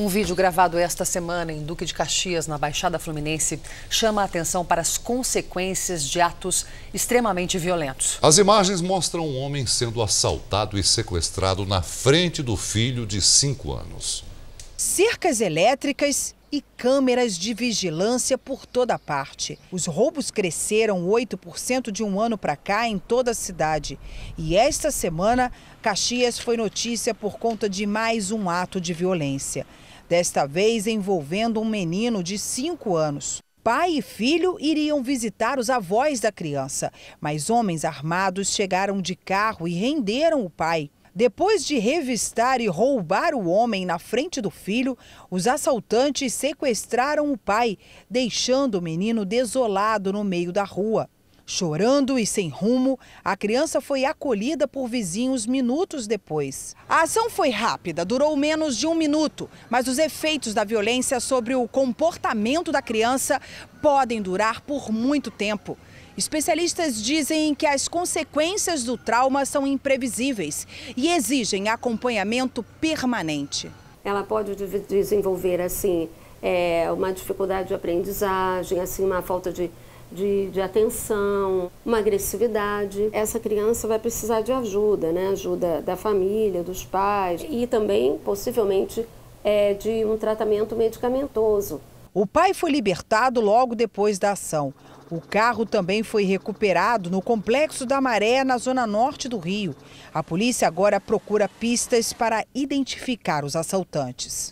Um vídeo gravado esta semana em Duque de Caxias, na Baixada Fluminense, chama a atenção para as consequências de atos extremamente violentos. As imagens mostram um homem sendo assaltado e sequestrado na frente do filho de 5 anos. Cercas elétricas e câmeras de vigilância por toda parte. Os roubos cresceram 8% de um ano para cá em toda a cidade. E esta semana, Caxias foi notícia por conta de mais um ato de violência. Desta vez envolvendo um menino de 5 anos. Pai e filho iriam visitar os avós da criança, mas homens armados chegaram de carro e renderam o pai. Depois de revistar e roubar o homem na frente do filho, os assaltantes sequestraram o pai, deixando o menino desolado no meio da rua. Chorando e sem rumo, a criança foi acolhida por vizinhos minutos depois. A ação foi rápida, durou menos de um minuto, mas os efeitos da violência sobre o comportamento da criança podem durar por muito tempo. Especialistas dizem que as consequências do trauma são imprevisíveis e exigem acompanhamento permanente. Ela pode desenvolver assim é, uma dificuldade de aprendizagem, assim uma falta de de, de atenção, uma agressividade. Essa criança vai precisar de ajuda, né? Ajuda da família, dos pais e também, possivelmente, é, de um tratamento medicamentoso. O pai foi libertado logo depois da ação. O carro também foi recuperado no Complexo da Maré, na zona norte do Rio. A polícia agora procura pistas para identificar os assaltantes.